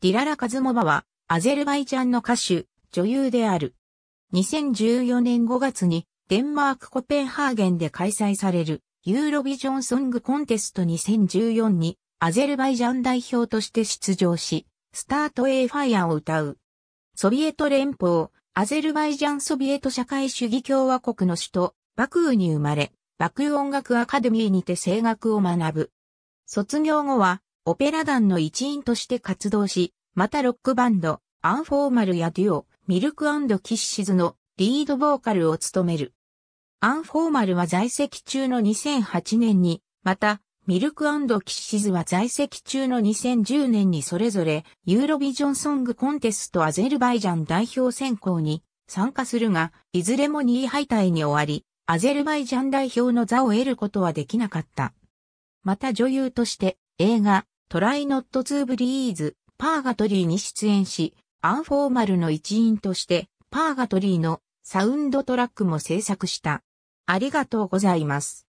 ディララ・カズモバは、アゼルバイジャンの歌手、女優である。2014年5月に、デンマーク・コペンハーゲンで開催される、ユーロビジョン・ソング・コンテスト2014に、アゼルバイジャン代表として出場し、スタート・エー・ファイアを歌う。ソビエト連邦、アゼルバイジャン・ソビエト社会主義共和国の首都、バクーに生まれ、バクー音楽アカデミーにて声楽を学ぶ。卒業後は、オペラ団の一員として活動し、またロックバンド、アンフォーマルやデュオ、ミルクキッシズのリードボーカルを務める。アンフォーマルは在籍中の2008年に、また、ミルクキッシズは在籍中の2010年にそれぞれ、ユーロビジョンソングコンテストアゼルバイジャン代表選考に参加するが、いずれも2位敗退に終わり、アゼルバイジャン代表の座を得ることはできなかった。また女優として、映画、トライノットツーブリーズ、パーガトリーに出演し、アンフォーマルの一員として、パーガトリーのサウンドトラックも制作した。ありがとうございます。